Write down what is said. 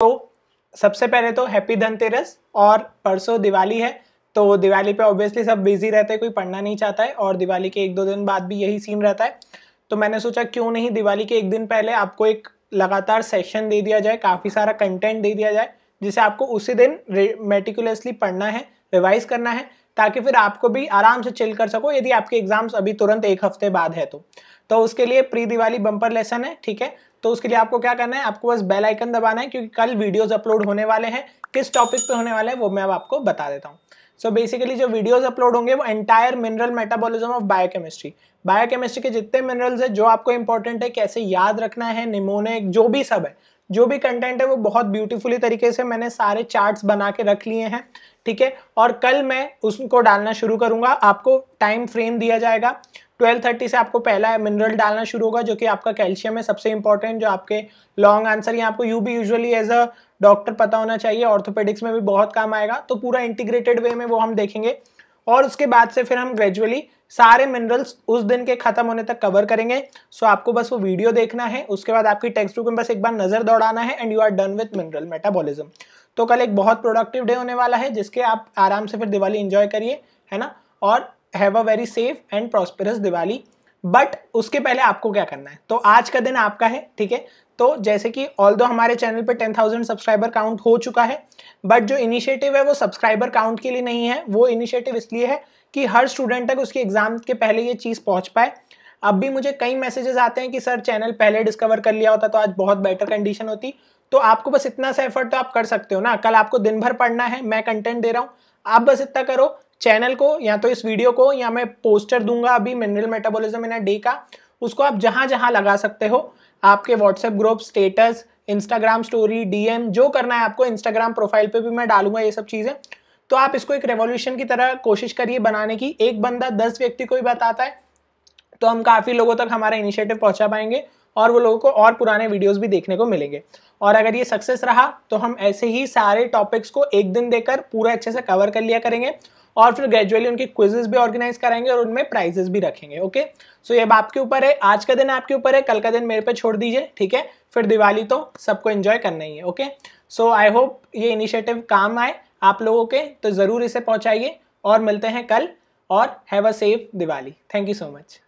तो सबसे पहले तो हैप्पी धनतेरस और परसों दिवाली है तो दिवाली पे ऑब्वियसली सब बिजी रहते हैं कोई पढ़ना नहीं चाहता है और दिवाली के एक दो दिन बाद भी यही सीन रहता है तो मैंने सोचा क्यों नहीं दिवाली के एक दिन पहले आपको एक लगातार सेशन दे दिया जाए काफ़ी सारा कंटेंट दे दिया जाए जिसे आपको उसी दिन मेटिकुलसली पढ़ना है रिवाइज करना है ताकि फिर आपको भी आराम से चिल कर सको यदि आपके एग्जाम्स अभी तुरंत एक हफ्ते बाद है तो तो उसके लिए प्री दिवाली बम्पर लेसन है ठीक है तो उसके लिए आपको क्या करना है आपको बस बेल आइकन दबाना है क्योंकि कल वीडियोस अपलोड होने वाले हैं किस टॉपिक पे होने वाले हैं वो मैं अब आपको बता देता हूँ सो बेसिकली जो वीडियोस अपलोड होंगे वो entire mineral metabolism of biochemistry biochemistry के जितने मिनरल्स है जो आपको इंपॉर्टेंट है कैसे याद रखना है निमोनिक जो भी सब है जो भी कंटेंट है वो बहुत ब्यूटीफुली तरीके से मैंने सारे चार्ट्स बना के रख लिए हैं ठीक है और कल मैं उसको डालना शुरू करूंगा आपको टाइम फ्रेम दिया जाएगा 12:30 से आपको पहला मिनरल डालना शुरू होगा जो कि आपका कैल्शियम है सबसे इंपॉर्टेंट जो आपके लॉन्ग आंसर या आपको यू भी यूजली एज अ डॉक्टर पता होना चाहिए ऑर्थोपेडिक्स में भी बहुत काम आएगा तो पूरा इंटीग्रेटेड वे में वो हम देखेंगे और उसके बाद से फिर हम ग्रेजुअली सारे मिनरल्स उस दिन के खत्म होने तक कवर करेंगे सो so, आपको बस वो वीडियो देखना है उसके बाद आपकी टेक्स्ट बुक में बस एक बार नजर दौड़ाना है and you are done with mineral metabolism तो कल एक बहुत प्रोडक्टिव डे होने वाला है जिसके आप आराम से फिर दिवाली इंजॉय करिए है ना और have a very safe and prosperous Diwali but उसके पहले आपको क्या करना है तो आज का दिन आपका है ठीक है तो जैसे कि ऑल दो हमारे चैनल पे 10,000 सब्सक्राइबर काउंट हो चुका है बट जो इनिशिएटिव है वो सब्सक्राइबर काउंट के लिए नहीं है वो इनिशिएटिव इसलिए है कि हर स्टूडेंट तक उसकी एग्ज़ाम के पहले ये चीज़ पहुंच पाए अब भी मुझे कई मैसेजेस आते हैं कि सर चैनल पहले डिस्कवर कर लिया होता तो आज बहुत बेटर कंडीशन होती तो आपको बस इतना सा एफर्ट तो आप कर सकते हो ना कल आपको दिन भर पढ़ना है मैं कंटेंट दे रहा हूँ आप बस इतना करो चैनल को या तो इस वीडियो को या मैं पोस्टर दूंगा अभी मिनरल मेटाबॉलिज्म इन डे का उसको आप जहाँ जहाँ लगा सकते हो आपके WhatsApp group status Instagram story DM जो करना है आपको इंस्टाग्राम प्रोफाइल पे भी मैं डालूंगा ये सब चीज़ें तो आप इसको एक रेवोल्यूशन की तरह कोशिश करिए बनाने की एक बंदा दस व्यक्ति को ही बताता है तो हम काफ़ी लोगों तक हमारा इनिशिएटिव पहुंचा पाएंगे और वो लोगों को और पुराने वीडियोस भी देखने को मिलेंगे और अगर ये सक्सेस रहा तो हम ऐसे ही सारे टॉपिक्स को एक दिन देकर पूरा अच्छे से कवर कर लिया करेंगे और फिर ग्रेजुअली उनके क्विजेज भी ऑर्गेनाइज कराएंगे और उनमें प्राइजेस भी रखेंगे ओके सो ये आपके ऊपर है आज का दिन आपके ऊपर है कल का दिन मेरे पे छोड़ दीजिए ठीक है फिर दिवाली तो सबको एंजॉय करना ही है ओके सो आई होप ये इनिशिएटिव काम आए आप लोगों के तो ज़रूर इसे पहुँचाइए और मिलते हैं कल और have a safe Diwali thank you so much